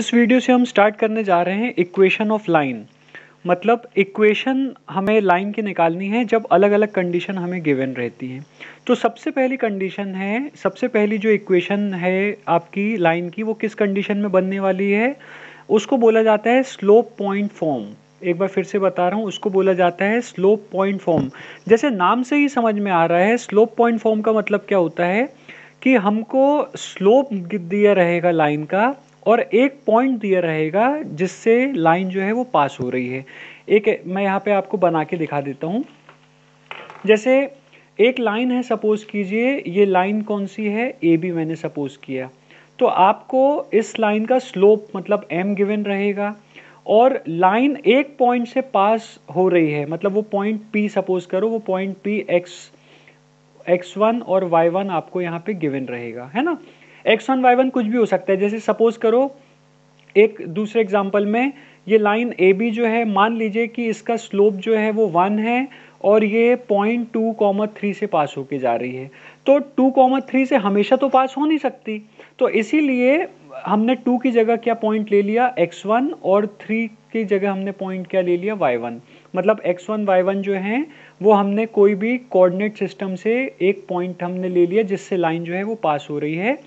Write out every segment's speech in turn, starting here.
इस वीडियो से हम स्टार्ट करने जा रहे हैं इक्वेशन ऑफ लाइन मतलब इक्वेशन हमें लाइन की निकालनी है जब अलग अलग कंडीशन हमें गिवन रहती है तो सबसे पहली कंडीशन है सबसे पहली जो इक्वेशन है आपकी लाइन की वो किस कंडीशन में बनने वाली है उसको बोला जाता है स्लोप पॉइंट फॉर्म एक बार फिर से बता रहा हूँ उसको बोला जाता है स्लोप पॉइंट फॉर्म जैसे नाम से ही समझ में आ रहा है स्लोप पॉइंट फॉर्म का मतलब क्या होता है कि हमको स्लोप दिया रहेगा लाइन का और एक पॉइंट दिया रहेगा जिससे लाइन जो है वो पास हो रही है एक मैं यहाँ पे आपको बना के दिखा देता हूँ जैसे एक लाइन है सपोज़ कीजिए ये लाइन कौन सी है ए बी मैंने सपोज़ किया तो आपको इस लाइन का स्लोप मतलब एम गिवन रहेगा और लाइन एक पॉइंट से पास हो रही है मतलब वो पॉइंट पी सपोज करो वो point P x x one और वाई वन आपको यहाँ पे गिवन रहेगा है ना एक्स वन वाई वन कुछ भी हो सकता है जैसे सपोज करो एक दूसरे एग्जाम्पल में ये लाइन ए बी जो है मान लीजिए कि इसका स्लोप जो है वो वन है और ये पॉइंट टू कॉमर थ्री से पास होके जा रही है तो टू कॉमर थ्री से हमेशा तो पास हो नहीं सकती तो इसीलिए हमने टू की जगह क्या पॉइंट ले लिया एक्स वन और थ्री की जगह हमने पॉइंट क्या ले लिया वाई वन मतलब एक्स वन वाई वन जो हैं वो हमने कोई भी कोऑर्डिनेट सिस्टम से एक पॉइंट हमने ले लिया जिससे लाइन जो है वो पास हो रही है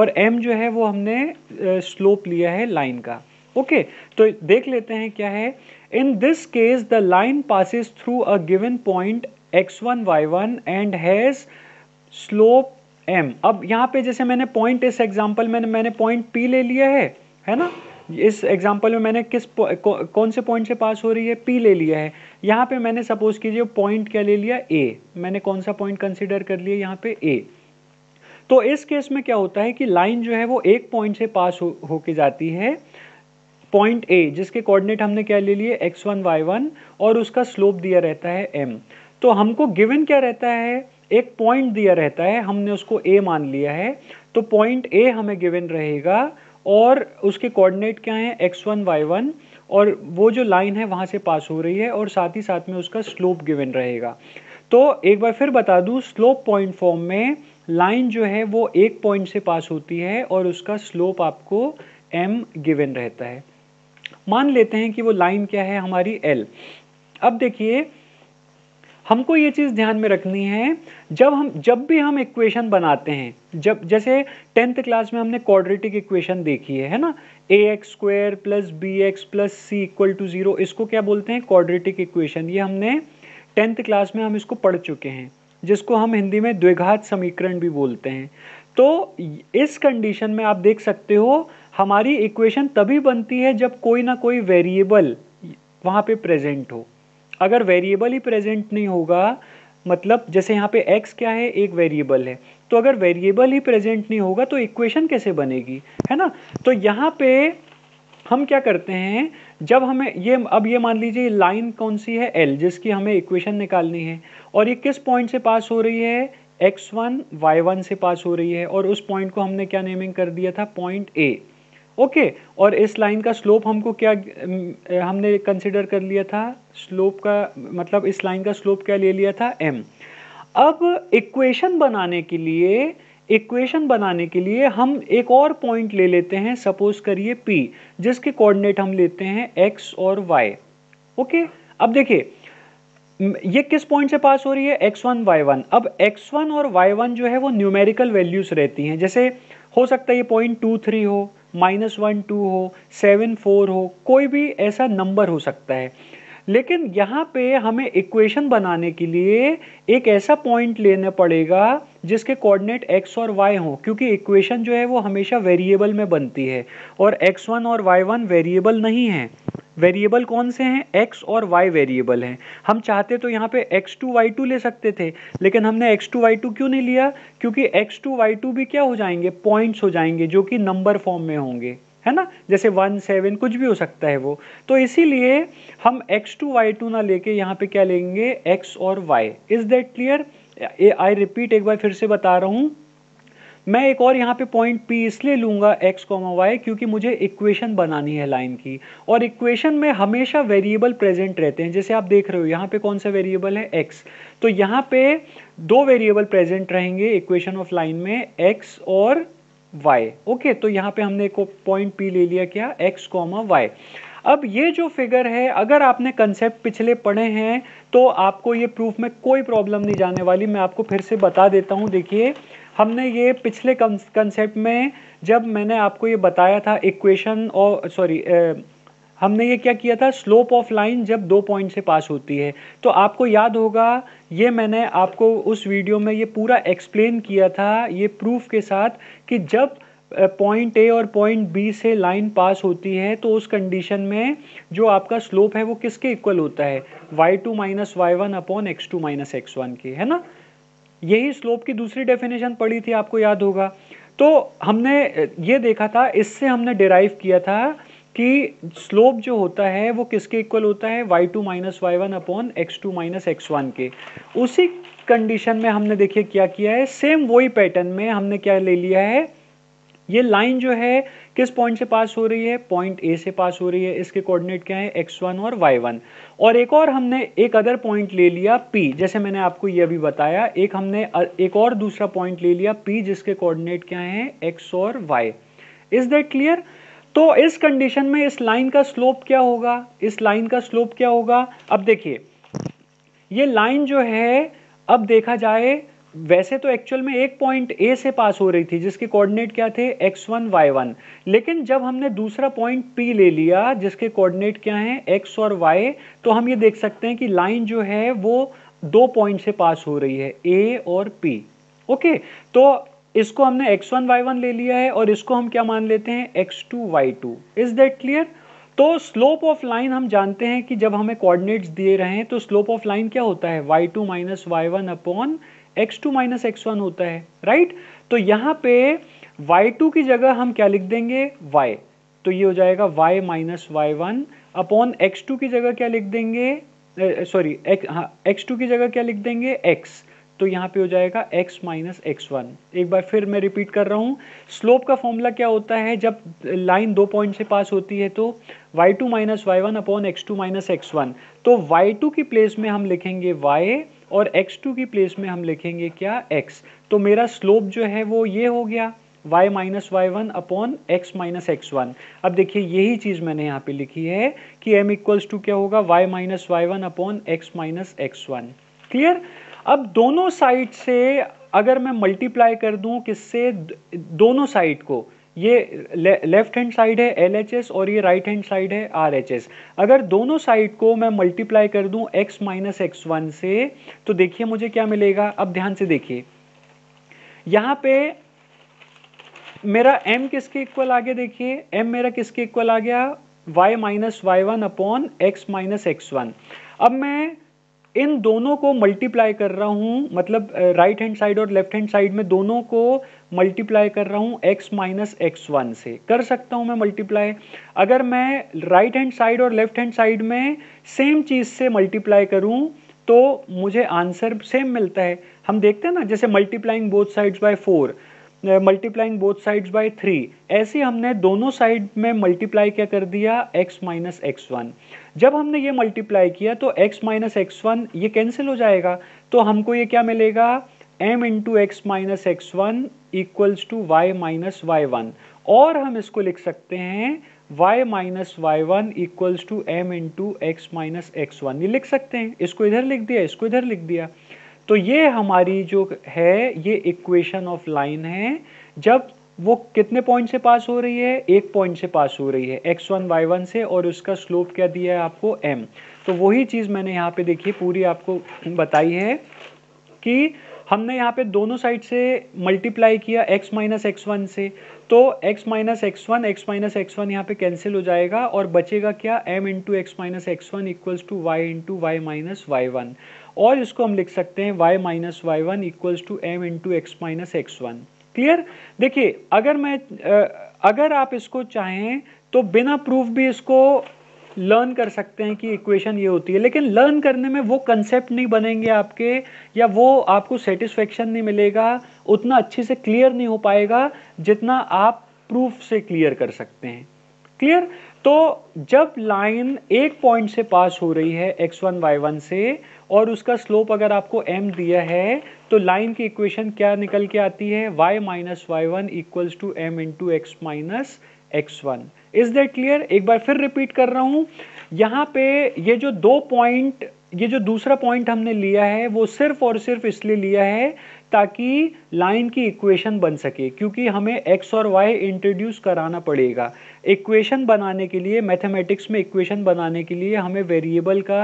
और एम जो है वो हमने स्लोप लिया है लाइन का ओके okay, तो देख लेते हैं क्या है in this case the line passes through a given point x one y one and has slope m अब यहाँ पे जैसे मैंने पॉइंट इस एग्जाम्पल में मैंने पॉइंट पी ले लिया है है ना इस एग्जाम्पल में मैंने किस कौ, कौन से पॉइंट से पास हो रही है पी ले लिया है यहाँ पे मैंने सपोज कीजिए पॉइंट क्या ले लिया ए मैंने कौन सा पॉइंट कंसिडर कर लिया यहाँ पे ए तो इस केस में क्या होता है कि लाइन जो है वो एक पॉइंट से पास हो जाती है पॉइंट ए जिसके कोऑर्डिनेट हमने क्या ले लिए एक्स वन वाई वन और उसका स्लोप दिया रहता है एम तो हमको गिवन क्या रहता है एक पॉइंट दिया रहता है हमने उसको ए मान लिया है तो पॉइंट ए हमें गिवन रहेगा और उसके कोऑर्डिनेट क्या हैं एक्स वन वाई वन और वो जो लाइन है वहाँ से पास हो रही है और साथ ही साथ में उसका स्लोप गिवन रहेगा तो एक बार फिर बता दूँ स्लोप पॉइंट फॉर्म में लाइन जो है वो एक पॉइंट से पास होती है और उसका स्लोप आपको एम गिवन रहता है मान लेते हैं कि वो लाइन क्या है हमारी एल अब देखिए हमको ये चीज़ ध्यान में रखनी है जब हम जब भी हम इक्वेशन बनाते हैं जब जैसे टेंथ क्लास में हमने क्वाड्रेटिक इक्वेशन देखी है है ना a x square plus b x plus c equal to zero इसको क्या बोलते हैं क्वाड्रेटिक इक्वेशन ये हमने टेंथ क्लास में हम इसको पढ़ चुके हैं जिसको हम हिंदी में द्विघात समीकरण भी बोलते हैं तो इस कंडीशन में आप देख सकते हो हमारी इक्वेशन तभी बनती है जब कोई ना कोई वेरिएबल वहाँ पे प्रेजेंट हो अगर वेरिएबल ही प्रेजेंट नहीं होगा मतलब जैसे यहाँ पे x क्या है एक वेरिएबल है तो अगर वेरिएबल ही प्रेजेंट नहीं होगा तो इक्वेशन कैसे बनेगी है ना तो यहाँ पे हम क्या करते हैं जब हमें ये अब ये मान लीजिए लाइन कौन सी है एल जिसकी हमें इक्वेशन निकालनी है और ये किस पॉइंट से पास हो रही है एक्स वन वाई वन से पास हो रही है और उस पॉइंट को हमने क्या नेमिंग कर दिया था पॉइंट ए ओके okay, और इस लाइन का स्लोप हमको क्या हमने कंसिडर कर लिया था स्लोप का मतलब इस लाइन का स्लोप क्या ले लिया था एम अब इक्वेशन बनाने के लिए इक्वेशन बनाने के लिए हम एक और पॉइंट ले लेते हैं सपोज करिए पी जिसके कोऑर्डिनेट हम लेते हैं एक्स और वाई ओके okay? अब देखिए ये किस पॉइंट से पास हो रही है एक्स वन वाई वन अब एक्स वन और वाई वन जो है वो न्यूमेरिकल वैल्यूज रहती हैं जैसे हो सकता है ये पॉइंट टू थ्री हो माइनस वन टू हो सेवन फोर हो कोई भी ऐसा नंबर हो सकता है लेकिन यहाँ पे हमें इक्वेशन बनाने के लिए एक ऐसा पॉइंट लेना पड़ेगा जिसके कोऑर्डिनेट x और y हो क्योंकि इक्वेशन जो है वो हमेशा वेरिएबल में बनती है और x1 और y1 वेरिएबल नहीं है वेरिएबल कौन से हैं एक्स और वाई वेरिएबल हैं हम चाहते तो यहाँ पे एक्स टू वाई टू ले सकते थे लेकिन हमने एक्स टू वाई टू क्यों नहीं लिया क्योंकि एक्स टू वाई टू भी क्या हो जाएंगे पॉइंट्स हो जाएंगे जो कि नंबर फॉर्म में होंगे है ना जैसे वन सेवन कुछ भी हो सकता है वो तो इसीलिए हम एक्स टू वाई टू ना लेके यहाँ पे क्या लेंगे एक्स और y is that clear I repeat एक बार फिर से बता रहा हूँ मैं एक और यहाँ पे पॉइंट पी इसलिए लूंगा एक्स कॉमा वाई क्योंकि मुझे इक्वेशन बनानी है लाइन की और इक्वेशन में हमेशा वेरिएबल प्रेजेंट रहते हैं जैसे आप देख रहे हो यहाँ पे कौन सा वेरिएबल है एक्स तो यहाँ पे दो वेरिएबल प्रेजेंट रहेंगे इक्वेशन ऑफ लाइन में एक्स और वाई ओके तो यहाँ पे हमने एक पॉइंट पी ले लिया क्या एक्स कॉमा वाई अब ये जो फिगर है अगर आपने कंसेप्ट पिछले पढ़े हैं तो आपको ये प्रूफ में कोई प्रॉब्लम नहीं जाने वाली मैं आपको फिर से बता देता हूँ देखिए हमने ये पिछले कंसेप्ट में जब मैंने आपको ये बताया था इक्वेशन और सॉरी हमने ये क्या किया था स्लोप ऑफ लाइन जब दो पॉइंट से पास होती है तो आपको याद होगा ये मैंने आपको उस वीडियो में ये पूरा एक्सप्लेन किया था ये प्रूफ के साथ कि जब पॉइंट ए और पॉइंट बी से लाइन पास होती है तो उस कंडीशन में जो आपका स्लोप है वो किसके इक्वल होता है y two minus y one upon x two minus x one के है ना यही स्लोप की दूसरी डेफिनेशन पढ़ी थी आपको याद होगा तो हमने ये देखा था इससे हमने डिराइव किया था कि स्लोप जो होता है वो किसके इक्वल होता है y2 two minus y one upon x two minus x one के उसी कंडीशन में हमने देखिए क्या किया है सेम वही पैटर्न में हमने क्या ले लिया है ये लाइन जो है किस पॉइंट से पास हो रही है पॉइंट ए से पास हो रही है इसके कोऑर्डिनेट क्या है एक्स वन और वाई वन और एक और हमने एक अदर पॉइंट ले लिया पी जैसे मैंने आपको यह भी बताया एक हमने एक और दूसरा पॉइंट ले लिया पी जिसके कोऑर्डिनेट क्या है एक्स और वाई इज दैट क्लियर तो इस कंडीशन में इस लाइन का स्लोप क्या होगा इस लाइन का स्लोप क्या होगा अब देखिए ये लाइन जो है अब देखा जाए वैसे तो एक्चुअल में एक पॉइंट ए से पास हो रही थी जिसके कोऑर्डिनेट क्या थे एक्स वन वाई वन लेकिन जब हमने दूसरा पॉइंट पी ले लिया जिसके कोऑर्डिनेट क्या हैं एक्स और वाई तो हम ये देख सकते हैं कि लाइन जो है वो दो पॉइंट से पास हो रही है ए और पी ओके तो इसको हमने एक्स वन वाई वन ले लिया है और इसको हम क्या मान लेते हैं x two y two is that clear तो स्लोप ऑफ लाइन हम जानते हैं कि जब हमें कोऑर्डिनेट्स दिए रहे हैं तो स्लोप ऑफ लाइन क्या होता है y two minus y one upon x2 two minus x होता है राइट तो यहाँ पे y2 की जगह हम क्या लिख देंगे y तो ये हो जाएगा y minus y one upon x की जगह क्या लिख देंगे सॉरी एक्स टू की जगह क्या लिख देंगे x तो यहाँ पे हो जाएगा x माइनस एक्स वन एक बार फिर मैं रिपीट कर रहा हूँ स्लोप का फॉर्मूला क्या होता है जब लाइन दो पॉइंट से पास होती है तो y2 two minus y one upon x two minus x one तो y2 की प्लेस में हम लिखेंगे y और x2 की प्लेस में हम लिखेंगे क्या x तो मेरा स्लोप जो है वो ये हो गया y minus y one upon x minus x one अब देखिए यही चीज़ मैंने यहाँ पे लिखी है कि m इक्वल्स टू क्या होगा y minus y one upon x minus x one clear अब दोनों साइड से अगर मैं मल्टीप्लाई कर दूं किससे दोनों साइड को ये लेफ्ट हैंड साइड है एल और ये राइट हैंड साइड है आर अगर दोनों साइड को मैं मल्टीप्लाई कर दूं x माइनस एक्स वन से तो देखिए मुझे क्या मिलेगा अब ध्यान से देखिए यहां पे मेरा m किसके इक्वल आ गया देखिए m मेरा किसके इक्वल आ गया y minus y one upon x minus x one अब मैं इन दोनों को मल्टीप्लाई कर रहा हूँ मतलब राइट हैंड साइड और लेफ्ट हैंड साइड में दोनों को मल्टीप्लाई कर रहा हूँ x माइनस एक्स वन से कर सकता हूँ मैं मल्टीप्लाई अगर मैं राइट हैंड साइड और लेफ्ट हैंड साइड में सेम चीज़ से मल्टीप्लाई करूँ तो मुझे आंसर सेम मिलता है हम देखते हैं ना जैसे multiplying both sides by four multiplying both sides by three ऐसे हमने दोनों साइड में मल्टीप्लाई क्या कर दिया एक्स माइनस एक्स वन जब हमने ये मल्टीप्लाई किया तो एक्स माइनस एक्स वन ये कैंसिल हो जाएगा तो हमको ये क्या मिलेगा m into x minus x one equals to y minus y one और हम इसको लिख सकते हैं y minus y one equals to m into x minus x one ये लिख सकते हैं इसको इधर लिख दिया इसको इधर लिख दिया तो ये हमारी जो है ये इक्वेशन ऑफ लाइन है जब वो कितने पॉइंट से पास हो रही है एक पॉइंट से पास हो रही है एक्स वन वाई वन से और उसका स्लोप क्या दिया है आपको एम तो वही चीज़ मैंने यहाँ पे देखिए पूरी आपको बताई है कि हमने यहाँ पे दोनों साइड से मल्टीप्लाई किया x माइनस एक्स वन से तो x minus x one x minus x one यहाँ पे कैंसिल हो जाएगा और बचेगा क्या m into x minus x one equals to y into y minus y one और इसको हम लिख सकते हैं y minus y one equals to m into x minus x one clear देखिए अगर मैं अगर आप इसको चाहें तो बिना प्रूफ भी इसको लर्न कर सकते हैं कि इक्वेशन ये होती है लेकिन लर्न करने में वो कंसेप्ट नहीं बनेंगे आपके या वो आपको सेटिस्फेक्शन नहीं मिलेगा उतना अच्छे से क्लियर नहीं हो पाएगा जितना आप प्रूफ से क्लियर कर सकते हैं क्लियर तो जब लाइन एक पॉइंट से पास हो रही है x1 y1 से और उसका स्लोप अगर आपको एम दिया है तो लाइन की इक्वेशन क्या निकल के आती है y minus y one equals to m into x minus x one is that clear एक बार फिर रिपीट कर रहा हूँ यहाँ पे ये जो दो पॉइंट ये जो दूसरा पॉइंट हमने लिया है वो सिर्फ और सिर्फ इसलिए लिया है ताकि लाइन की इक्वेशन बन सके क्योंकि हमें एक्स और वाई इंट्रोड्यूस कराना पड़ेगा इक्वेशन बनाने के लिए मैथमेटिक्स में इक्वेशन बनाने के लिए हमें वेरिएबल का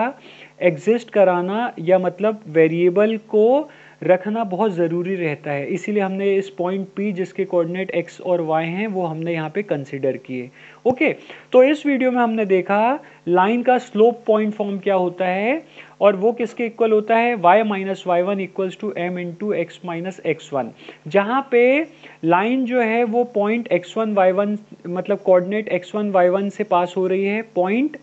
एग्जिस्ट कराना या मतलब वेरिएबल को रखना बहुत ज़रूरी रहता है इसीलिए हमने इस पॉइंट पी जिसके कोऑर्डिनेट एक्स और वाई हैं वो हमने यहाँ पे कंसिडर किए ओके तो इस वीडियो में हमने देखा लाइन का स्लोप पॉइंट फॉर्म क्या होता है और वो किसके इक्वल होता है y minus y one equals to m into x minus x one जहाँ पे लाइन जो है वो point x one y one मतलब coordinate x one y one से पास हो रही है पॉइंट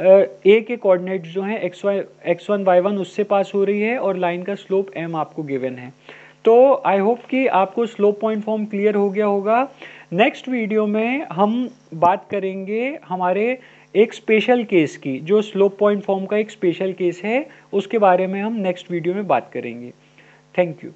ए के कोऑर्डिनेट्स जो हैं x y x one y one उससे पास हो रही है और लाइन का स्लोप एम आपको गिवन है तो आई होप कि आपको स्लोप पॉइंट फॉर्म क्लियर हो गया होगा नेक्स्ट वीडियो में हम बात करेंगे हमारे एक स्पेशल केस की जो स्लोप पॉइंट फॉर्म का एक स्पेशल केस है उसके बारे में हम नेक्स्ट वीडियो में बात करेंगे थैंक यू